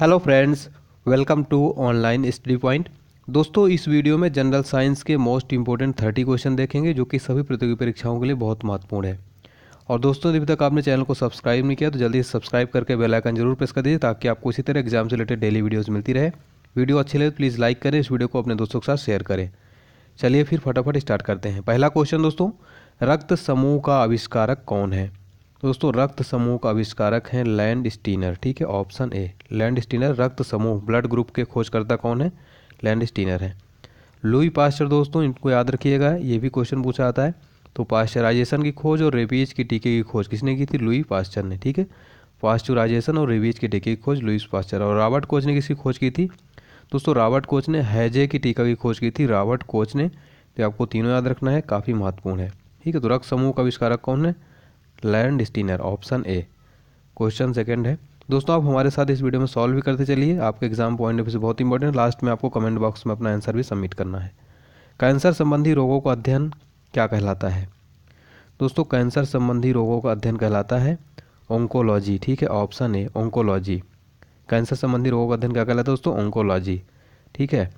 hello friends welcome to online study point दोस्तों इस वीडियो में जनरल साइंस के मोस्ट इंपॉर्टेंट थर्टी क्वेश्चन देखेंगे जो कि सभी प्रतियोगी परीक्षाओं के लिए बहुत महत्वपूर्ण है और दोस्तों अभी तक आपने चैनल को सब्सक्राइब नहीं किया तो जल्दी सब्सक्राइब करके बेल आइकन जरूर प्रेस कर दीजिए ताकि आपको इसी तरह एग्जाम से रिलेटेड डेली वीडियोज़ मिलती रहे वीडियो अच्छी लगे तो प्लीज़ लाइक करें इस वीडियो को अपने दोस्तों के साथ शेयर करें चलिए फिर फटाफट स्टार्ट करते हैं पहला क्वेश्चन दोस्तों रक्त समूह का आविष्कारक कौन है दोस्तों रक्त समूह का आविष्कारक है लैंड स्टीनर ठीक है ऑप्शन ए लैंड स्टीनर रक्त समूह ब्लड ग्रुप के खोजकर्ता कौन है लैंड स्टीनर है लुई पास्चर दोस्तों इनको याद रखिएगा ये भी क्वेश्चन पूछा आता है तो पास्चराइजेशन की खोज और रेबीज के टीके की खोज किसने की थी लुई पास्चर ने ठीक है पास्चराइजेशन और रेबीज के टीके की खोज लुइस पास्चर और रॉबर्ट कोच ने किसकी खोज की थी दोस्तों रॉबर्ट कोच ने हैजे की टीका की खोज की थी रॉबर्ट कोच ने तो आपको तीनों याद रखना है काफ़ी महत्वपूर्ण है ठीक है तो रक्त समूह का आविष्कारक कौन है Landsteiner option A question second है दोस्तों आप हमारे साथ इस वीडियो में सॉल्व भी करते चलिए आपके एग्जाम पॉइंट ऑफ व्यू से बहुत इंपॉर्टेंट लास्ट में आपको कमेंट बॉक्स में अपना आंसर भी सबमिट करना है कैंसर संबंधी रोगों का अध्ययन क्या कहलाता है दोस्तों कैंसर संबंधी रोगों का अध्ययन कहलाता है ओंकोलॉजी ठीक है ऑप्शन ए ओंकोलॉजी कैंसर संबंधी रोगों का अध्ययन क्या कहलाता है दोस्तों ओंकोलॉजी ठीक है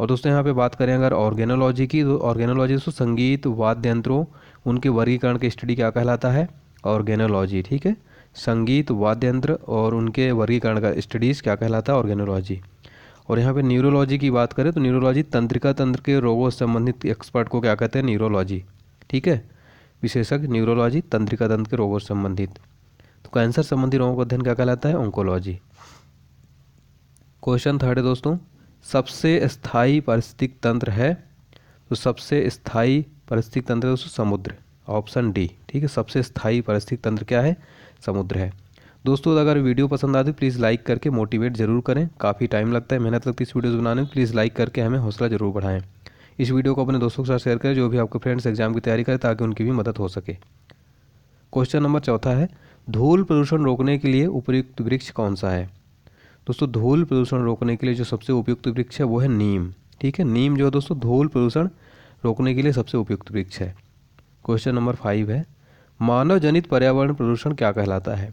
और दोस्तों यहाँ पे बात करें अगर ऑर्गेनोलॉजी की तो ऑर्गेनोलॉजी दोस्तों संगीत वाद्य यंत्रों उनके वर्गीकरण की स्टडी क्या कहलाता है ऑर्गेनोलॉजी ठीक है संगीत वाद्य यंत्र और उनके वर्गीकरण का स्टडीज़ क्या कहलाता है ऑर्गेनोलॉजी और यहाँ पे न्यूरोलॉजी की बात करें तो न्यूरोलॉजी तंत्रिका तंत्र के रोगों से संबंधित एक्सपर्ट को क्या कहते हैं न्यूरोलॉजी ठीक है विशेषज्ञ न्यूरोलॉजी तंत्रिका तंत्र के रोगों से संबंधित तो कैंसर संबंधी रोगों का अध्ययन क्या कहलाता है ओंकोलॉजी क्वेश्चन थर्ड है दोस्तों सबसे स्थायी पारिस्थितिक तंत्र है तो सबसे स्थायी पारिस्थितिक तंत्र है दोस्तों समुद्र ऑप्शन डी ठीक है सबसे स्थायी पारिस्थितिक तंत्र क्या है समुद्र है दोस्तों अगर वीडियो पसंद आती है प्लीज़ लाइक करके मोटिवेट जरूर करें काफ़ी टाइम लगता है मेहनत लगती है इस वीडियोज़ बनाने में प्लीज़ लाइक करके हमें हौसला जरूर बढ़ाएं इस वीडियो को अपने दोस्तों के साथ शेयर करें जो भी आपके फ्रेंड्स एग्जाम की तैयारी करें ताकि उनकी भी मदद हो सके क्वेश्चन नंबर चौथा है धूल प्रदूषण रोकने के लिए उपयुक्त वृक्ष कौन सा है दोस्तों धूल प्रदूषण रोकने के लिए जो सबसे उपयुक्त वृक्ष है वो है नीम ठीक है नीम जो है दोस्तों धूल प्रदूषण रोकने के लिए सबसे उपयुक्त वृक्ष है क्वेश्चन नंबर फाइव है मानव जनित पर्यावरण प्रदूषण क्या कहलाता है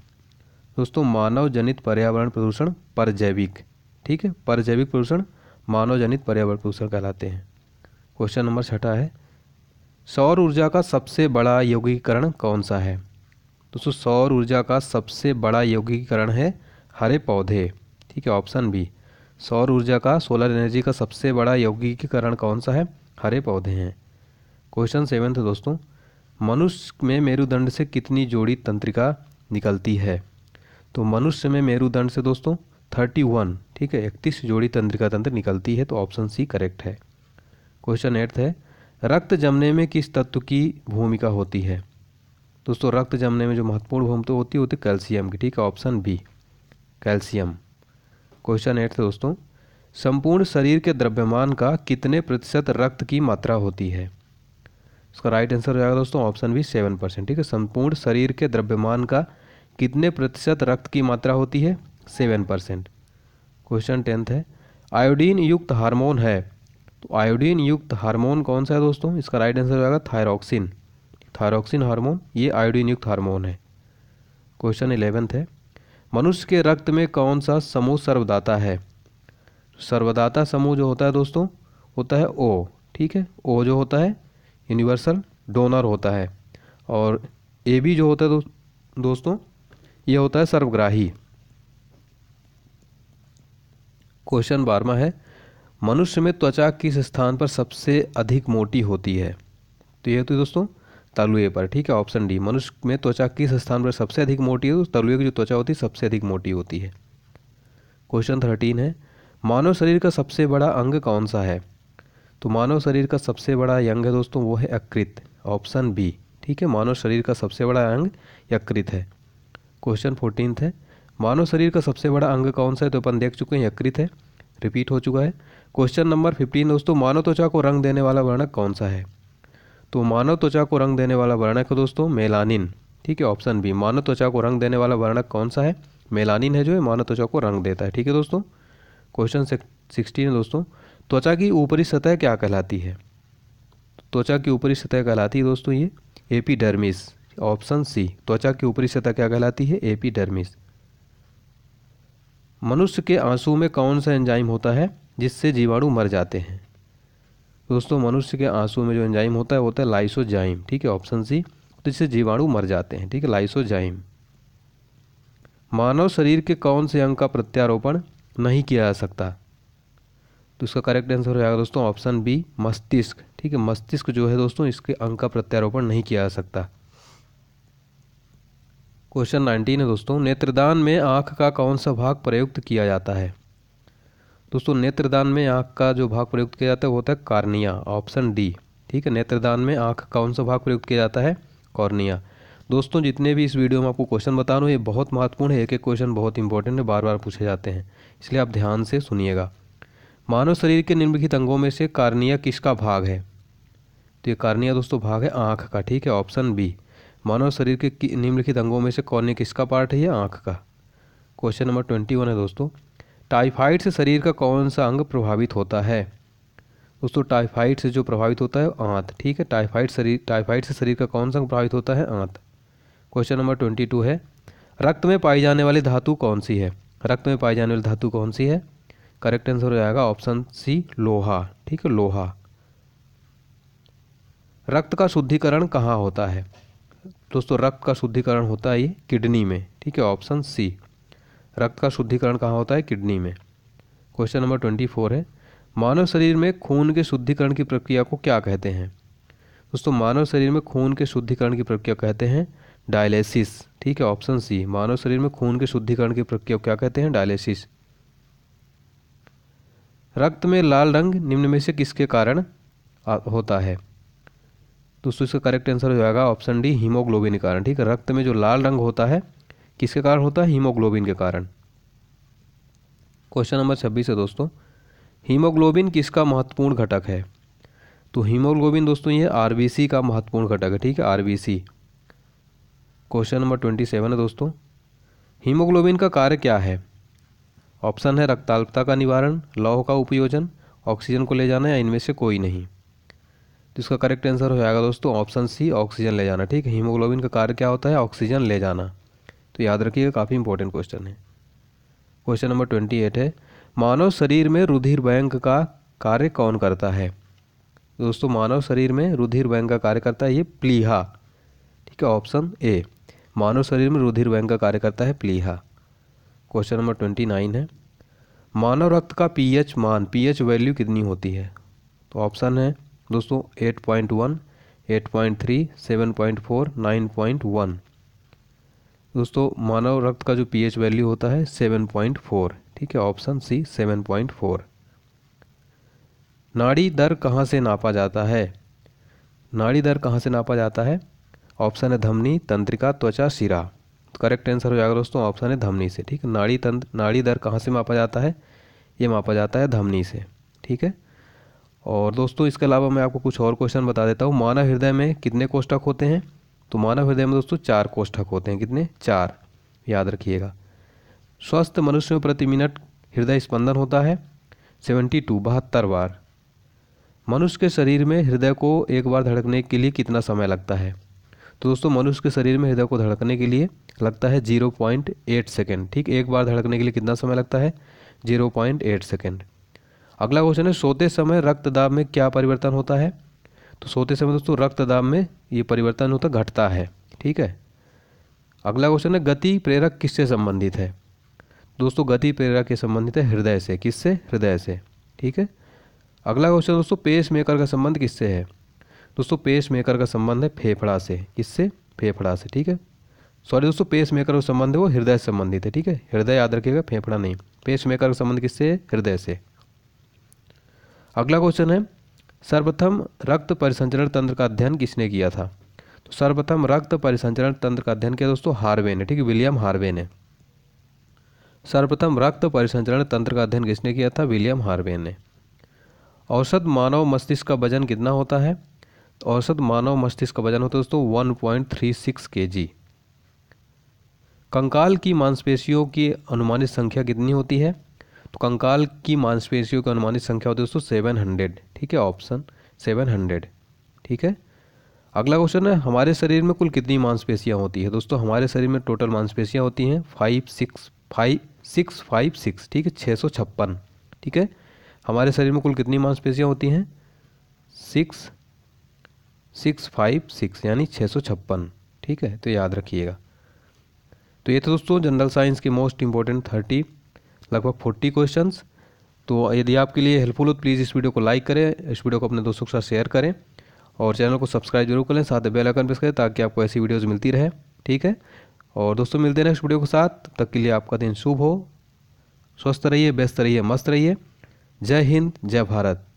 दोस्तों मानव जनित पर्यावरण प्रदूषण परजैविक ठीक है परजैविक प्रदूषण मानव जनित पर्यावरण प्रदूषण कहलाते हैं क्वेश्चन नंबर छठा है सौर ऊर्जा का सबसे बड़ा यौगिकरण कौन सा है दोस्तों सौर ऊर्जा का सबसे बड़ा यौगिकरण है हरे पौधे ठीक है ऑप्शन बी सौर ऊर्जा का सोलर एनर्जी का सबसे बड़ा यौगिकीकरण कौन सा है हरे पौधे हैं क्वेश्चन सेवन दोस्तों मनुष्य में मेरुदंड से कितनी जोड़ी तंत्रिका निकलती है तो मनुष्य में मेरुदंड से दोस्तों थर्टी वन ठीक है इकतीस जोड़ी तंत्रिका तंत्र निकलती है तो ऑप्शन सी करेक्ट है क्वेश्चन एट्थ है रक्त जमने में किस तत्व की भूमिका होती है दोस्तों रक्त जमने में जो महत्वपूर्ण तो होती होती है कैल्शियम की ठीक है option B calcium question eighth दोस्तों संपूर्ण शरीर के द्रव्यमान का कितने प्रतिशत रक्त की मात्रा होती है इसका राइट आंसर हो जाएगा दोस्तों ऑप्शन बी सेवन परसेंट ठीक है संपूर्ण शरीर के द्रव्यमान का कितने प्रतिशत रक्त की मात्रा होती है सेवन परसेंट क्वेश्चन टेंथ है आयोडीन युक्त हार्मोन है तो आयोडीन युक्त हार्मोन कौन सा है दोस्तों इसका राइट आंसर हो जाएगा थायरॉक्सिन थायरॉक्सिन हार्मोन ये आयोडीन युक्त हार्मोन है क्वेश्चन इलेवेंथ है मनुष्य के रक्त में कौन सा समूह सर्वदाता है सर्वदाता समूह जो होता है दोस्तों होता है ओ ठीक है ओ जो होता है यूनिवर्सल डोनर होता है और ए बी जो होता है दो, दोस्तों यह होता है सर्वग्राही क्वेश्चन बारवा है मनुष्य में त्वचा किस स्थान पर सबसे अधिक मोटी होती है तो यह होती है दोस्तों तलुए पर ठीक है ऑप्शन डी मनुष्य में त्वचा किस स्थान पर सबसे अधिक मोटी है तो तलुए की जो त्वचा होती है सबसे अधिक मोटी होती है क्वेश्चन थर्टीन है मानव शरीर का सबसे बड़ा अंग कौन सा है तो मानव शरीर का सबसे बड़ा अंग है दोस्तों वो है यकृत ऑप्शन बी ठीक है मानव शरीर का सबसे बड़ा अंग यकृत है क्वेश्चन फोर्टीन है मानव शरीर का सबसे बड़ा अंग कौन सा है तो अपन देख चुके हैं यकृत है रिपीट हो चुका है क्वेश्चन नंबर फिफ्टीन दोस्तों मानव त्वचा को रंग देने वाला वर्णक कौन सा है तो मानव त्वचा को रंग देने वाला वर्णक है दोस्तों मेलानिन ठीक है ऑप्शन बी मानव त्वचा को रंग देने वाला वर्णक कौन सा है मेलानिन है जो है मानव त्वचा को रंग देता है ठीक है दोस्तों क्वेश्चन सिक्सटीन दोस्तों त्वचा की ऊपरी सतह क्या कहलाती है त्वचा की ऊपरी सतह कहलाती है दोस्तों ये एपीडर्मिस ऑप्शन सी त्वचा की ऊपरी सतह क्या कहलाती है एपीडर्मिस मनुष्य के आंसू में कौन सा एंजाइम होता है जिससे जीवाणु मर जाते हैं दोस्तों मनुष्य के आंसू में जो एंजाइम होता है होता है लाइसोजाइम ठीक है ऑप्शन सी तो इससे जीवाणु मर जाते हैं ठीक है लाइसोजाइम मानव शरीर के कौन से अंग का प्रत्यारोपण नहीं किया जा सकता तो इसका करेक्ट आंसर हो जाएगा दोस्तों ऑप्शन बी मस्तिष्क ठीक है मस्तिष्क जो है दोस्तों इसके अंग का प्रत्यारोपण नहीं किया जा सकता क्वेश्चन नाइनटीन है दोस्तों नेत्रदान में आँख का कौन सा भाग प्रयुक्त किया जाता है दोस्तों नेत्रदान में आँख का जो भाग प्रयुक्त किया जाता है वो होता है कार्निया ऑप्शन डी ठीक है नेत्रदान में आँख कौन सा भाग प्रयुक्त किया जाता है कॉर्निया दोस्तों जितने भी इस वीडियो में आपको क्वेश्चन बता रहा हूँ ये बहुत महत्वपूर्ण है एक एक क्वेश्चन बहुत इंपॉर्टेंट है बार बार पूछे जाते हैं इसलिए आप ध्यान से सुनिएगा मानव शरीर के निम्नलिखित अंगों में से कार्निया किसका भाग है तो ये कार्निया दोस्तों भाग है आँख का ठीक है ऑप्शन बी मानव शरीर के निम्नलिखित अंगों में से कॉर्निया किसका पार्ट है आँख का क्वेश्चन नंबर ट्वेंटी वन है दोस्तों टाइफाइड से शरीर का कौन सा अंग प्रभावित होता है दोस्तों टाइफाइड से जो प्रभावित होता है आंत ठीक है टाइफाइड शरीर टाइफाइड से शरीर का कौन सा अंग प्रभावित होता है आँत क्वेश्चन नंबर ट्वेंटी टू है रक्त में पाई जाने वाली धातु कौन सी है रक्त में पाई जाने वाली धातु कौन सी है करेक्ट आंसर हो जाएगा ऑप्शन सी लोहा ठीक है लोहा रक्त का शुद्धिकरण कहाँ होता है दोस्तों रक्त का शुद्धिकरण होता है ये किडनी में ठीक है ऑप्शन सी रक्त का शुद्धिकरण कहाँ होता है किडनी में क्वेश्चन नंबर ट्वेंटी फोर है मानव शरीर में खून के शुद्धिकरण की प्रक्रिया को क्या कहते हैं दोस्तों मानव शरीर में खून के शुद्धिकरण की प्रक्रिया कहते हैं डायलिसिस ठीक है ऑप्शन सी मानव शरीर में खून के शुद्धिकरण की प्रक्रिया क्या कहते हैं डायलिसिस रक्त में लाल रंग निम्न में से किसके कारण होता है दोस्तों इसका करेक्ट आंसर हो जाएगा ऑप्शन डी हीमोग्लोबिन के कारण ठीक है रक्त में जो लाल रंग होता है किसके कारण होता है हीमोग्लोबिन के कारण क्वेश्चन नंबर छब्बीस है दोस्तों हीमोग्लोबिन किसका महत्वपूर्ण घटक है तो हीमोग्लोबिन दोस्तों ये आर का महत्वपूर्ण घटक है ठीक है आर क्वेश्चन नंबर ट्वेंटी सेवन है दोस्तों हीमोग्लोबिन का कार्य क्या है ऑप्शन है रक्ताल्पता का निवारण लौह का उपयोजन ऑक्सीजन को ले जाना या इनमें से कोई नहीं तो इसका करेक्ट आंसर हो जाएगा दोस्तों ऑप्शन सी ऑक्सीजन ले जाना ठीक है हीमोग्लोबिन का कार्य क्या होता है ऑक्सीजन ले जाना तो याद रखिएगा काफ़ी इंपॉर्टेंट क्वेश्चन है क्वेश्चन नंबर ट्वेंटी एट है मानव शरीर में रुधिर बैंक का कार्य कौन करता है दोस्तों मानव शरीर में रुधिर बैंक का कार्य करता है ये प्लीहा ठीक है ऑप्शन ए मानव शरीर में रुधिर बैंक का कार्य करता है प्लीहा क्वेश्चन नंबर ट्वेंटी नाइन है मानव रक्त का पीएच मान पीएच वैल्यू कितनी होती है तो ऑप्शन है दोस्तों eight point one eight point three seven point four nine point one दोस्तों मानव रक्त का जो पीएच वैल्यू होता है सेवन पॉइंट फोर ठीक है option C seven point four नाड़ी दर कहाँ से नापा जाता है नाड़ी दर कहाँ से नापा जाता है ऑप्शन है धमनी तंत्रिका त्वचा सिरा तो करेक्ट आंसर हो जाएगा दोस्तों ऑप्शन है धमनी से ठीक नाड़ी तंत्र नाड़ी दर कहाँ से मापा जाता है ये मापा जाता है धमनी से ठीक है और दोस्तों इसके अलावा मैं आपको कुछ और क्वेश्चन बता देता हूँ मानव हृदय में कितने कोष्ठक होते हैं तो मानव हृदय में दोस्तों चार कोष्ठक होते हैं कितने चार याद रखिएगा स्वस्थ मनुष्य में प्रति मिनट हृदय स्पंदन होता है सेवेंटी टू बहत्तर बार मनुष्य के शरीर में हृदय को एक बार धड़कने के लिए कितना समय लगता है तो दोस्तों मनुष्य के शरीर में हृदय को धड़कने के लिए लगता है जीरो पॉइंट एट सेकेंड ठीक एक बार धड़कने के लिए कितना समय लगता है जीरो पॉइंट एट सेकेंड अगला क्वेश्चन है सोते समय रक्त दाब में क्या परिवर्तन होता है तो सोते समय दोस्तों रक्त दाब में ये परिवर्तन होता घटता है ठीक है अगला क्वेश्चन है गति प्रेरक किससे संबंधित है दोस्तों गति प्रेरक के संबंधित है हृदय से किससे हृदय से ठीक है अगला क्वेश्चन दोस्तों पेस मेकर का संबंध किससे है दोस्तों पेस मेकर का संबंध है फेफड़ा से किससे फेफड़ा से ठीक है सॉरी दोस्तों पेस मेकर का संबंध है वो हृदय से संबंधित है ठीक है हृदय याद रखिएगा फेफड़ा नहीं पेस मेकर का संबंध किससे हृदय से अगला क्वेश्चन है सर्वप्रथम रक्त परिसंचरण तंत्र का अध्ययन किसने किया था तो सर्वप्रथम रक्त परिसंचरण तंत्र का अध्ययन किया दोस्तों हार्वे ने ठीक है विलियम हार्वे ने सर्वप्रथम रक्त परिसंचरण तंत्र का अध्ययन किसने किया था विलियम हार्वे ने औसत मानव मस्तिष्क का वजन कितना होता है औसत मानव मस्तिष्क का वजन होता है दोस्तों वन पॉइंट थ्री सिक्स के जी कंकाल की मांसपेशियों की अनुमानित संख्या कितनी होती है तो कंकाल की मांसपेशियों की अनुमानित संख्या होती है दोस्तों सेवन हंड्रेड ठीक है ऑप्शन सेवन हंड्रेड ठीक है अगला क्वेश्चन है हमारे शरीर में कुल कितनी मांसपेशियाँ होती है दोस्तों हमारे शरीर में टोटल मांसपेशियाँ होती हैं five six five six five six ठीक है छः सौ छप्पन ठीक है हमारे शरीर में कुल कितनी मांसपेशियाँ होती हैं सिक्स सिक्स फाइव सिक्स यानी छः सौ छप्पन ठीक है तो याद रखिएगा तो ये तो दोस्तों जनरल साइंस के मोस्ट इंपॉर्टेंट थर्टी लगभग फोर्टी क्वेश्चंस तो यदि आपके लिए हेल्पफुल हो तो प्लीज़ इस वीडियो को लाइक करें इस वीडियो को अपने दोस्तों के साथ शेयर करें और चैनल को सब्सक्राइब जरूर करें साथ बेल आइकन प्रेस करें ताकि आपको ऐसी वीडियोज़ मिलती रहे ठीक है और दोस्तों मिलते हैं नेक्स्ट वीडियो के साथ तब तक के लिए आपका दिन शुभ हो स्वस्थ रहिए व्यस्त रहिए मस्त रहिए जय हिंद जय भारत